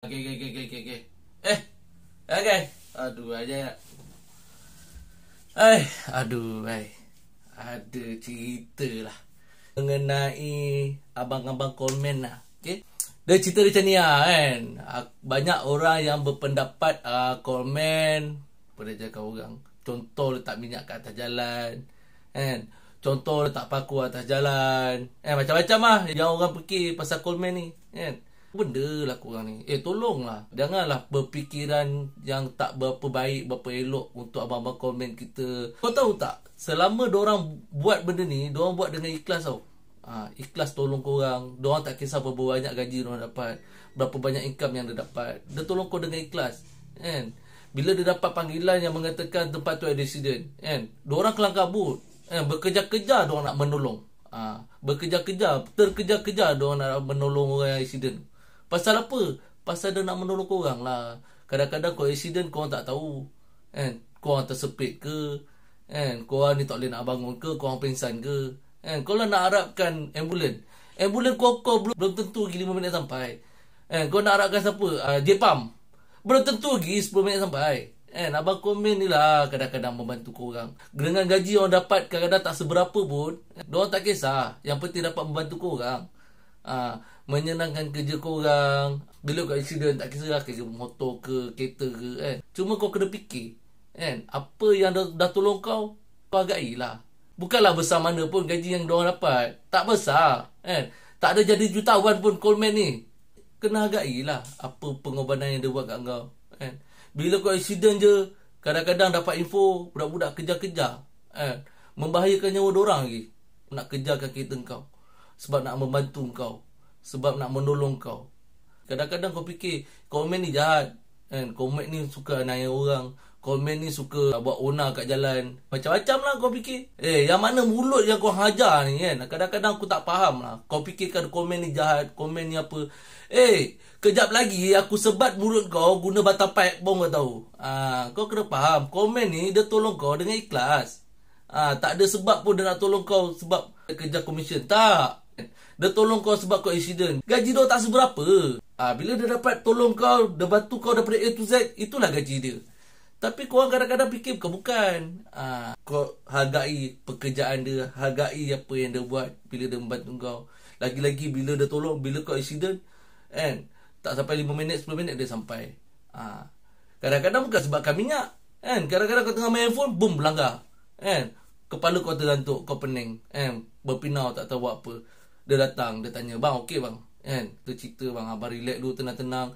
Oke, oke, oke, oke, oke. Eh, oke. Okay. Aduh aja ya. Eh, aduh, eh. Ada cerita lah. Mengenai abang-abang komen lah. Oke. Okay? Dia cerita macam ni lah kan. Ah, banyak orang yang berpendapat uh, komen. Pada cakap orang. Contoh letak minyak kat atas jalan. Kan. Contoh letak paku atas jalan. Eh, macam-macam lah yang orang fikir pasal komen ni. Kan. Eh? Benda lah korang ni Eh tolonglah Janganlah berfikiran Yang tak berapa baik Berapa elok Untuk abang-abang komen kita Kau tahu tak Selama orang buat benda ni orang buat dengan ikhlas tau ha, Ikhlas tolong korang orang tak kisah berapa banyak gaji orang dapat Berapa banyak income yang dia dapat Dia tolong kau dengan ikhlas Kan bila dia dapat panggilan yang mengatakan tempat tu ada insiden kan orang kelang kabut kan bekerja-kerja orang nak menolong ha, bekerja-kerja terkejar-kejar dia orang nak menolong orang yang insiden Pasal apa? Pasal dia nak menolong orang lah. Kadang-kadang kau accident kau tak tahu. Kan? Kau orang tersepit ke? Kan? Kau ni tak boleh nak bangun ke? Kau pensan ke? Kan? Kau lah nak harapkan ambulan. Ambulan kau kau belum, belum tentu lagi 5 minit sampai. Kan? Kau nak harapkan siapa? Uh, dia pam. Belum tentu lagi 10 minit sampai. Kan? Abang komen ni lah kadang-kadang membantu kau orang. Dengan gaji yang dapat kadang-kadang tak seberapa pun. Kan? tak kisah. Yang penting dapat membantu kau orang. Ah, menyenangkan kerja korang bila kau accident tak kisah kerja motor ke kereta ke kan cuma kau kena fikir kan apa yang dah, dah tolong kau kau hargailah Bukanlah besar mana pun gaji yang diorang dapat tak besar kan tak ada jadi jutawan pun Coleman ni kena hargailah apa pengorbanan yang dia buat kat kau kan bila kau accident je kadang-kadang dapat info budak-budak kerja-kerja. kan membahayakan nyawa orang lagi nak kejarkan kereta kau sebab nak membantu kau sebab nak menolong kau. Kadang-kadang kau fikir komen ni jahat kan. Komen ni suka naik orang. Komen ni suka buat ona kat jalan. Macam-macam lah kau fikir. Eh, yang mana mulut yang kau hajar ni kan. Kadang-kadang aku tak faham lah. Kau fikirkan komen ni jahat. Komen ni apa. Eh, kejap lagi aku sebat mulut kau guna batang paik pun kau tahu. Ah, ha, kau kena faham. Komen ni dia tolong kau dengan ikhlas. ha, tak ada sebab pun dia nak tolong kau sebab kerja komisen. Tak. Dia tolong kau sebab kau accident. Gaji dia tak seberapa. Ah, bila dia dapat tolong kau, dia bantu kau daripada A to Z, itulah gaji dia. Tapi kau kadang-kadang fikir ke bukan. Ah, kau hargai pekerjaan dia, hargai apa yang dia buat bila dia membantu kau. Lagi-lagi bila dia tolong, bila kau accident, kan? Tak sampai 5 minit, 10 minit dia sampai. Ah. Kadang-kadang bukan sebab kami minyak, kan? Kadang-kadang kau tengah main handphone, boom, berlanggar. Kan? Kepala kau terlantuk, kau pening, kan? Berpinau tak tahu apa. Dia datang Dia tanya Bang okey bang Kan Tu cerita bang Abang relax dulu tenang-tenang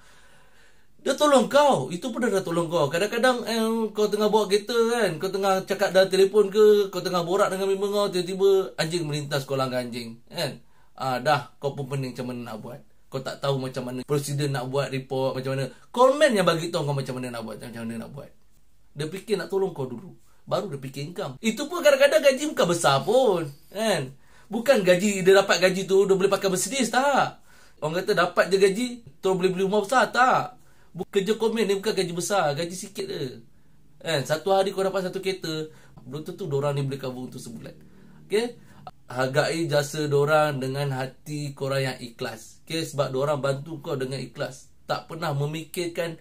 Dia tolong kau Itu pun dah, dah tolong kau Kadang-kadang eh, Kau tengah buat kereta kan Kau tengah cakap dalam telefon ke Kau tengah borak dengan member kau Tiba-tiba Anjing melintas kau langgar anjing Kan ah, Dah Kau pun pening macam mana nak buat kau tak tahu macam mana presiden nak buat report macam mana komen yang bagi tahu kau macam mana nak buat macam mana nak buat dia fikir nak tolong kau dulu baru dia fikir income itu pun kadang-kadang gaji bukan besar pun kan Bukan gaji dia dapat gaji tu dia boleh pakai Mercedes tak. Orang kata dapat je gaji tu boleh beli rumah besar tak. Kerja komen ni bukan gaji besar, gaji sikit je. Kan, satu hari kau dapat satu kereta, belum tentu dia orang ni boleh cover untuk sebulan. Okey? Hargai jasa dia orang dengan hati korang yang ikhlas. Okey, sebab dia orang bantu kau dengan ikhlas. Tak pernah memikirkan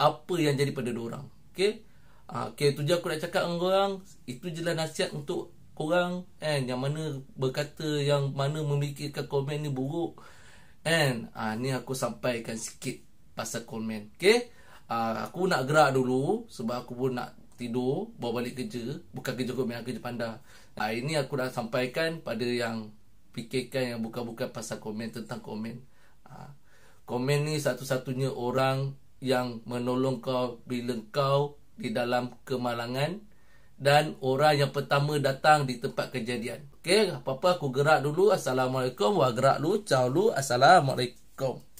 apa yang jadi pada dia orang. Okey? Ah, okay, tu je aku nak cakap dengan korang Itu je lah nasihat untuk korang kan yang mana berkata yang mana memikirkan komen ni buruk kan ah ni aku sampaikan sikit pasal komen okey ah, aku nak gerak dulu sebab aku pun nak tidur bawa balik kerja bukan kerja komen kerja panda ah, ini aku dah sampaikan pada yang fikirkan yang buka buka pasal komen tentang komen ah, komen ni satu-satunya orang yang menolong kau bila kau di dalam kemalangan dan orang yang pertama datang di tempat kejadian. Okey, apa-apa aku gerak dulu. Assalamualaikum. Wah, gerak lu, caw lu. Assalamualaikum.